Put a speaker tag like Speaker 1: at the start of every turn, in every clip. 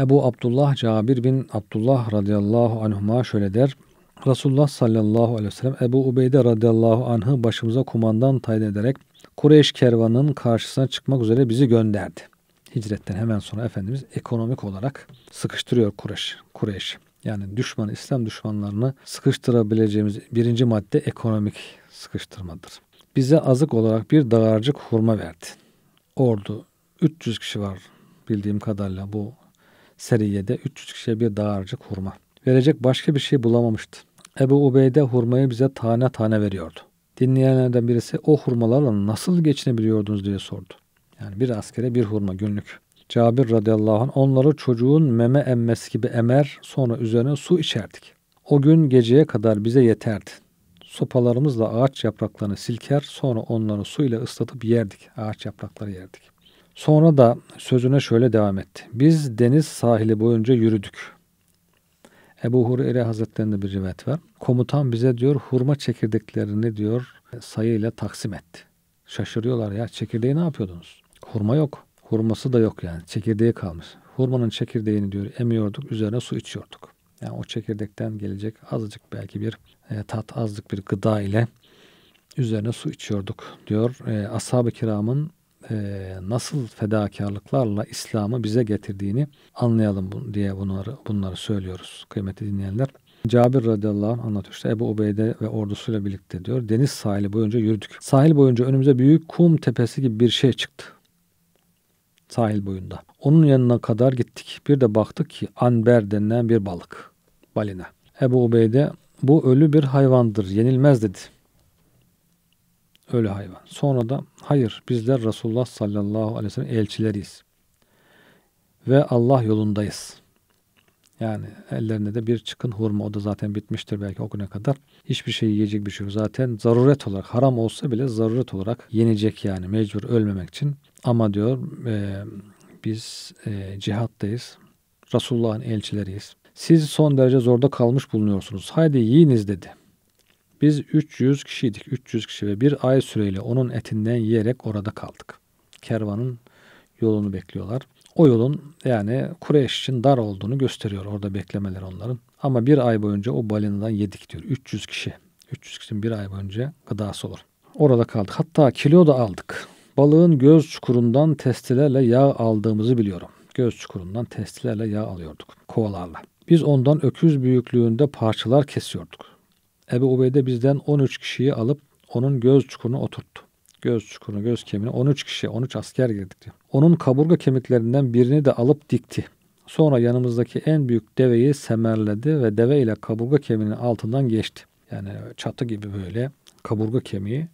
Speaker 1: Ebu Abdullah Cabir bin Abdullah radıyallahu anhuma şöyle der. Resulullah sallallahu aleyhi ve sellem Ebu Ubeyde radıyallahu anh'ı başımıza kumandan tayin ederek Kureyş kervanının karşısına çıkmak üzere bizi gönderdi. Hicretten hemen sonra Efendimiz ekonomik olarak sıkıştırıyor Kureyş. Kureyş. Yani düşman, İslam düşmanlarını sıkıştırabileceğimiz birinci madde ekonomik sıkıştırmadır. Bize azık olarak bir dağarcık hurma verdi. Ordu 300 kişi var bildiğim kadarıyla bu Seriye'de 300 kişiye bir dağarcık hurma. Verecek başka bir şey bulamamıştı. Ebu Ubeyde hurmayı bize tane tane veriyordu. Dinleyenlerden birisi o hurmalarla nasıl geçinebiliyordunuz diye sordu. Yani bir askere bir hurma günlük. Cabir radıyallahu anh onları çocuğun meme emmesi gibi emer sonra üzerine su içerdik. O gün geceye kadar bize yeterdi. Sopalarımızla ağaç yapraklarını silker sonra onları suyla ıslatıp yerdik. Ağaç yaprakları yerdik. Sonra da sözüne şöyle devam etti. Biz deniz sahili boyunca yürüdük. Ebu Hureyre Hazretleri'nde bir rivayet var. Komutan bize diyor hurma çekirdeklerini diyor sayıyla taksim etti. Şaşırıyorlar ya çekirdeği ne yapıyordunuz? Hurma yok. Hurması da yok yani. Çekirdeği kalmış. Hurmanın çekirdeğini diyor emiyorduk üzerine su içiyorduk. Yani o çekirdekten gelecek azıcık belki bir e, tat azlık bir gıda ile üzerine su içiyorduk diyor. E, Ashab-ı kiramın e, nasıl fedakarlıklarla İslam'ı bize getirdiğini anlayalım diye bunları bunları söylüyoruz kıymetli dinleyenler. Cabir radıyallahu anh anlatıyor işte Ebu Ubeyde ve ordusuyla birlikte diyor deniz sahili boyunca yürüdük. Sahil boyunca önümüze büyük kum tepesi gibi bir şey çıktı. Sahil boyunda. Onun yanına kadar gittik. Bir de baktık ki anber denilen bir balık. Balina. Ebu Ubeyde bu ölü bir hayvandır yenilmez dedi. Ölü hayvan. Sonra da hayır bizler Resulullah sallallahu aleyhi ve sellem elçileriyiz. Ve Allah yolundayız. Yani ellerinde de bir çıkın hurma o da zaten bitmiştir belki o güne kadar. Hiçbir şey yiyecek bir şey yok. Zaten zaruret olarak haram olsa bile zaruret olarak yenecek yani mecbur ölmemek için. Ama diyor e, biz e, cihattayız. Resulullah'ın elçileriyiz. Siz son derece zorda kalmış bulunuyorsunuz. Haydi yiyiniz dedi. Biz 300 kişiydik. 300 kişi ve bir ay süreyle onun etinden yiyerek orada kaldık. Kervanın yolunu bekliyorlar. O yolun yani Kureyş için dar olduğunu gösteriyor orada beklemeler onların. Ama bir ay boyunca o balinadan yedik diyor. 300 kişi. 300 kişinin bir ay boyunca gıdası olur. Orada kaldık. Hatta kilo da aldık. Balığın göz çukurundan testilerle yağ aldığımızı biliyorum. Göz çukurundan testilerle yağ alıyorduk kovalarla. Biz ondan öküz büyüklüğünde parçalar kesiyorduk. Ebu Ubeyde bizden 13 kişiyi alıp onun göz çukuruna oturttu. Göz çukuruna, göz kemiğine 13 kişi, 13 asker girdik. Onun kaburga kemiklerinden birini de alıp dikti. Sonra yanımızdaki en büyük deveyi semerledi ve deve ile kaburga kemiğinin altından geçti. Yani çatı gibi böyle kaburga kemiği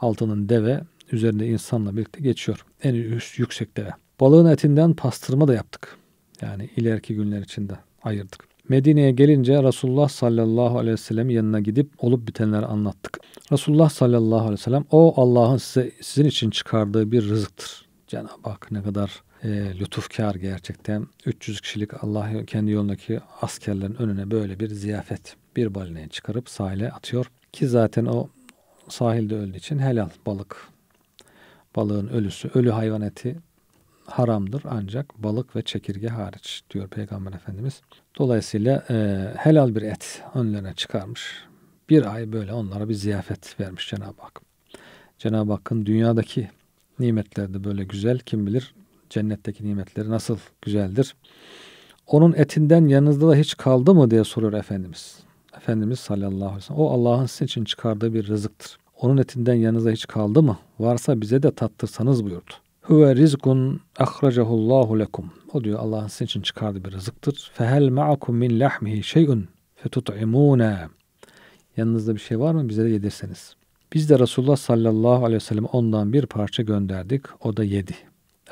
Speaker 1: altının deve üzerinde insanla birlikte geçiyor. En üst yüksek deve. Balığın etinden pastırma da yaptık. Yani ileriki günler içinde ayırdık. Medine'ye gelince Resulullah sallallahu aleyhi ve sellem yanına gidip olup bitenleri anlattık. Resulullah sallallahu aleyhi ve sellem o Allah'ın size, sizin için çıkardığı bir rızıktır. Cenab-ı Hak ne kadar e, lütufkar gerçekten. 300 kişilik Allah kendi yolundaki askerlerin önüne böyle bir ziyafet bir balinayı çıkarıp sahile atıyor. Ki zaten o sahilde öldüğü için helal balık balığın ölüsü, ölü hayvan eti haramdır ancak balık ve çekirge hariç diyor Peygamber Efendimiz. Dolayısıyla e, helal bir et önlerine çıkarmış. Bir ay böyle onlara bir ziyafet vermiş Cenab-ı Hak. Cenab-ı Hakk'ın dünyadaki nimetleri de böyle güzel. Kim bilir cennetteki nimetleri nasıl güzeldir. Onun etinden yanınızda da hiç kaldı mı diye soruyor Efendimiz. Efendimiz sallallahu aleyhi ve sellem. O Allah'ın sizin için çıkardığı bir rızıktır. Onun etinden yanınıza hiç kaldı mı? Varsa bize de tattırsanız buyurdu. Huve rizkun ahracehullahu lekum. O diyor Allah'ın sizin için çıkardığı bir rızıktır. Fehel ma'akum min lahmihi şey'un fetut'imune. Yanınızda bir şey var mı bize de yedirseniz. Biz de Resulullah sallallahu aleyhi ve sellem ondan bir parça gönderdik. O da yedi.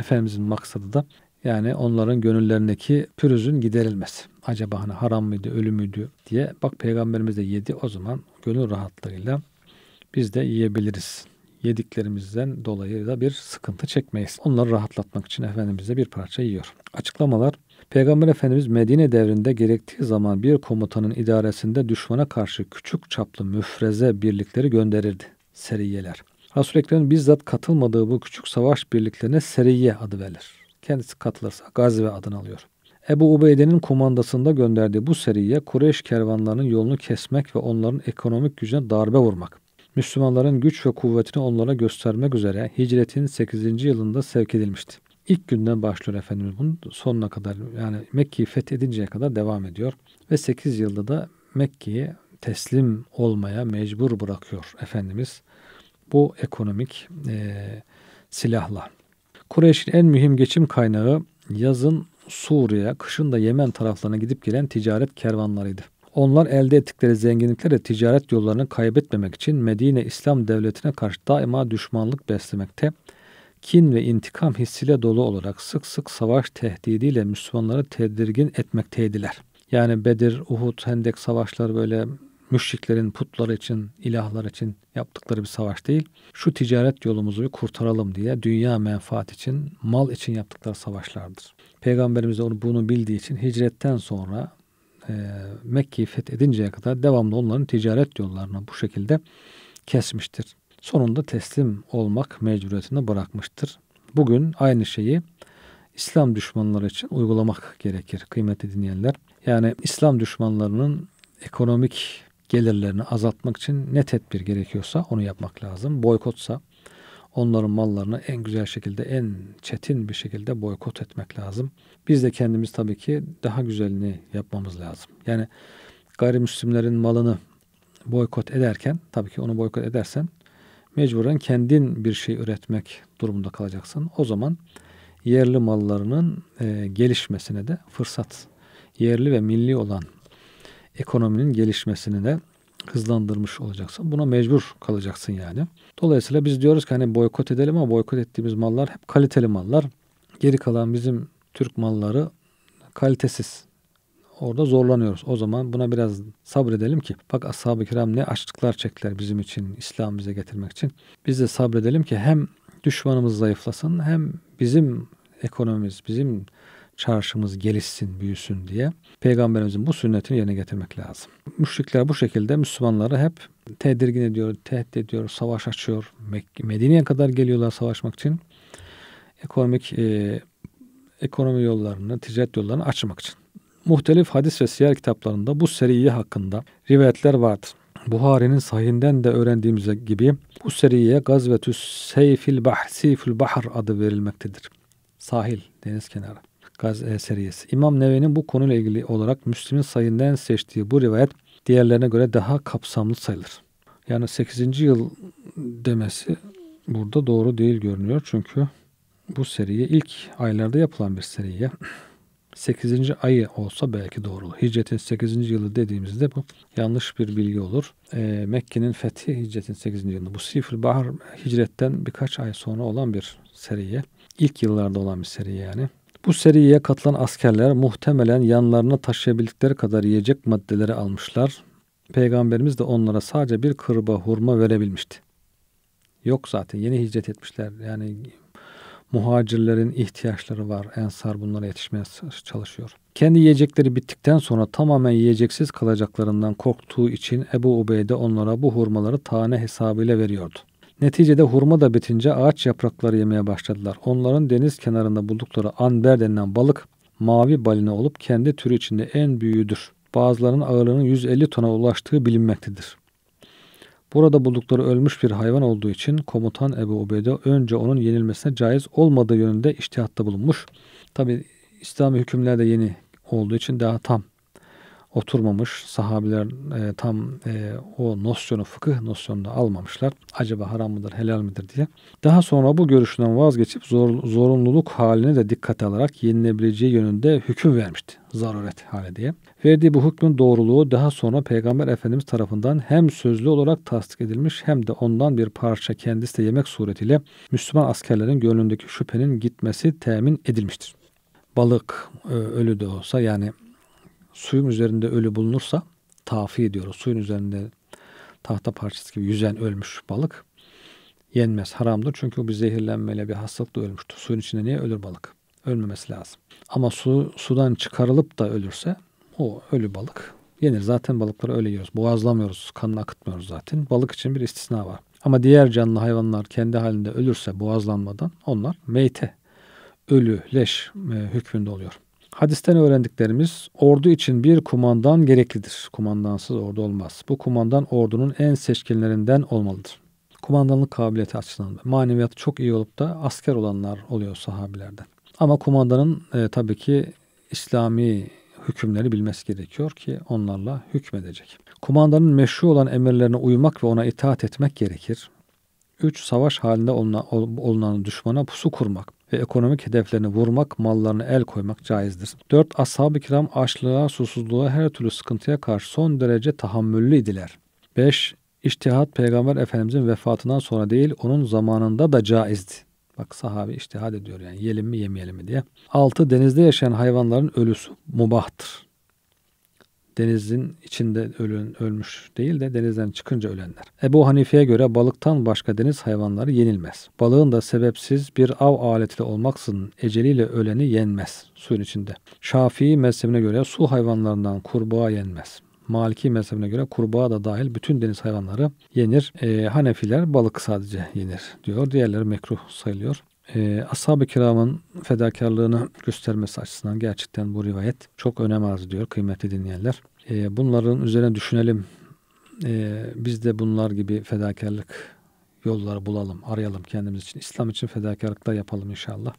Speaker 1: Efendimizin maksadı da yani onların gönüllerindeki pürüzün giderilmesi. Acaba hani haram mıydı, ölü müydü diye. Bak peygamberimiz de yedi. O zaman gönül rahatlığıyla biz de yiyebiliriz yediklerimizden dolayı da bir sıkıntı çekmeyiz. Onları rahatlatmak için Efendimiz de bir parça yiyor. Açıklamalar Peygamber Efendimiz Medine devrinde gerektiği zaman bir komutanın idaresinde düşmana karşı küçük çaplı müfreze birlikleri gönderirdi. Seriyeler. Resul Ekrem'in bizzat katılmadığı bu küçük savaş birliklerine seriye adı verilir. Kendisi katılırsa gazve adını alıyor. Ebu Ubeyde'nin kumandasında gönderdiği bu seriye Kureyş kervanlarının yolunu kesmek ve onların ekonomik gücüne darbe vurmak Müslümanların güç ve kuvvetini onlara göstermek üzere hicretin 8. yılında sevk edilmişti. İlk günden başlıyor Efendimiz bunun sonuna kadar yani Mekke'yi fethedinceye kadar devam ediyor. Ve 8 yılda da Mekke'yi teslim olmaya mecbur bırakıyor Efendimiz. Bu ekonomik e, silahla. Kureyş'in en mühim geçim kaynağı yazın Suriye, kışın da Yemen taraflarına gidip gelen ticaret kervanlarıydı. Onlar elde ettikleri zenginlikleri ticaret yollarını kaybetmemek için Medine İslam Devleti'ne karşı daima düşmanlık beslemekte, kin ve intikam hissiyle dolu olarak sık sık savaş tehdidiyle Müslümanları tedirgin etmekteydiler. Yani Bedir, Uhud, Hendek savaşları böyle müşriklerin putları için, ilahlar için yaptıkları bir savaş değil. Şu ticaret yolumuzu bir kurtaralım diye dünya menfaat için, mal için yaptıkları savaşlardır. Peygamberimiz onu bunu bildiği için hicretten sonra e, Mekke'yi fethedinceye kadar devamlı onların ticaret yollarını bu şekilde kesmiştir. Sonunda teslim olmak mecburiyetini bırakmıştır. Bugün aynı şeyi İslam düşmanları için uygulamak gerekir kıymetli dinleyenler. Yani İslam düşmanlarının ekonomik gelirlerini azaltmak için ne tedbir gerekiyorsa onu yapmak lazım. Boykotsa onların mallarını en güzel şekilde, en çetin bir şekilde boykot etmek lazım. Biz de kendimiz tabii ki daha güzelini yapmamız lazım. Yani gayrimüslimlerin malını boykot ederken, tabii ki onu boykot edersen mecburen kendin bir şey üretmek durumunda kalacaksın. O zaman yerli mallarının e, gelişmesine de fırsat, yerli ve milli olan ekonominin gelişmesine de hızlandırmış olacaksın. Buna mecbur kalacaksın yani. Dolayısıyla biz diyoruz ki hani boykot edelim ama boykot ettiğimiz mallar hep kaliteli mallar. Geri kalan bizim Türk malları kalitesiz. Orada zorlanıyoruz. O zaman buna biraz sabredelim ki bak ashab-ı kiram ne açlıklar çektiler bizim için, İslam bize getirmek için. Biz de sabredelim ki hem düşmanımız zayıflasın hem bizim ekonomimiz, bizim çarşımız gelişsin, büyüsün diye peygamberimizin bu sünnetini yerine getirmek lazım. Müşrikler bu şekilde Müslümanları hep tedirgin ediyor, tehdit ediyor, savaş açıyor. Medine'ye kadar geliyorlar savaşmak için. Ekonomik e, ekonomi yollarını, ticaret yollarını açmak için. Muhtelif hadis ve siyer kitaplarında bu seriye hakkında rivayetler vardır. Buhari'nin sahinden de öğrendiğimiz gibi bu seriye Gazvetü Seyfil Bah, Seyfül Bahar adı verilmektedir. Sahil, deniz kenarı. Gaz e, Seriyesi. İmam Neve'nin bu konuyla ilgili olarak Müslim'in sayından seçtiği bu rivayet diğerlerine göre daha kapsamlı sayılır. Yani 8. yıl demesi burada doğru değil görünüyor. Çünkü bu seriye ilk aylarda yapılan bir seriye. 8. ayı olsa belki doğru olur. Hicretin 8. yılı dediğimizde bu yanlış bir bilgi olur. E, Mekke'nin fethi Hicretin 8. yılında. Bu Sifr Bahar Hicret'ten birkaç ay sonra olan bir seriye. İlk yıllarda olan bir seriye yani. Bu seriye katılan askerler muhtemelen yanlarına taşıyabildikleri kadar yiyecek maddeleri almışlar. Peygamberimiz de onlara sadece bir kırba hurma verebilmişti. Yok zaten yeni hicret etmişler. Yani muhacirlerin ihtiyaçları var. Ensar bunlara yetişmeye çalışıyor. Kendi yiyecekleri bittikten sonra tamamen yiyeceksiz kalacaklarından korktuğu için Ebu Ubeyde onlara bu hurmaları tane hesabıyla veriyordu. Neticede hurma da bitince ağaç yaprakları yemeye başladılar. Onların deniz kenarında buldukları anber denilen balık mavi balina olup kendi türü içinde en büyüğüdür. Bazılarının ağırlığının 150 tona ulaştığı bilinmektedir. Burada buldukları ölmüş bir hayvan olduğu için komutan Ebu Ubeyde önce onun yenilmesine caiz olmadığı yönünde iştihatta bulunmuş. Tabi İslami hükümler de yeni olduğu için daha tam oturmamış. Sahabiler e, tam e, o nosyonu, fıkıh nosyonunu almamışlar. Acaba haram mıdır, helal midir diye. Daha sonra bu görüşünden vazgeçip zor, zorunluluk haline de dikkate alarak yenilebileceği yönünde hüküm vermişti. Zaruret hali diye. Verdiği bu hükmün doğruluğu daha sonra Peygamber Efendimiz tarafından hem sözlü olarak tasdik edilmiş hem de ondan bir parça kendisi de yemek suretiyle Müslüman askerlerin gönlündeki şüphenin gitmesi temin edilmiştir. Balık e, ölü de olsa yani suyun üzerinde ölü bulunursa tafi ediyoruz. Suyun üzerinde tahta parçası gibi yüzen ölmüş balık yenmez, haramdır. Çünkü o bir zehirlenmeyle bir hastalıkla ölmüştü. Suyun içinde niye ölür balık? Ölmemesi lazım. Ama su sudan çıkarılıp da ölürse o ölü balık yenir. Zaten balıkları öyle yiyoruz. Boğazlamıyoruz, kanını akıtmıyoruz zaten. Balık için bir istisna var. Ama diğer canlı hayvanlar kendi halinde ölürse boğazlanmadan onlar meyte, ölü, leş e, hükmünde oluyor. Hadisten öğrendiklerimiz ordu için bir kumandan gereklidir. Kumandansız ordu olmaz. Bu kumandan ordunun en seçkinlerinden olmalıdır. Kumandanlık kabiliyeti açısından maneviyatı çok iyi olup da asker olanlar oluyor sahabilerden. Ama kumandanın e, tabii ki İslami hükümleri bilmesi gerekiyor ki onlarla hükmedecek. Kumandanın meşru olan emirlerine uymak ve ona itaat etmek gerekir. 3. Savaş halinde oluna, olunan düşmana pusu kurmak ve ekonomik hedeflerini vurmak, mallarına el koymak caizdir. 4. Ashab-ı kiram açlığa, susuzluğa, her türlü sıkıntıya karşı son derece tahammüllü idiler. 5. İçtihat Peygamber Efendimizin vefatından sonra değil, onun zamanında da caizdi. Bak sahabi iştihad ediyor yani yelim mi yemeyelim mi diye. 6. Denizde yaşayan hayvanların ölüsü mubahtır denizin içinde ölen, ölmüş değil de denizden çıkınca ölenler. Ebu Hanife'ye göre balıktan başka deniz hayvanları yenilmez. Balığın da sebepsiz bir av aletiyle olmaksızın eceliyle öleni yenmez suyun içinde. Şafii mezhebine göre su hayvanlarından kurbağa yenmez. Maliki mezhebine göre kurbağa da dahil bütün deniz hayvanları yenir. E, Hanefiler balık sadece yenir diyor. Diğerleri mekruh sayılıyor e, ashab-ı kiramın fedakarlığını göstermesi açısından gerçekten bu rivayet çok önem arz diyor kıymetli dinleyenler. E, bunların üzerine düşünelim. E, biz de bunlar gibi fedakarlık yolları bulalım, arayalım kendimiz için. İslam için fedakarlıklar yapalım inşallah.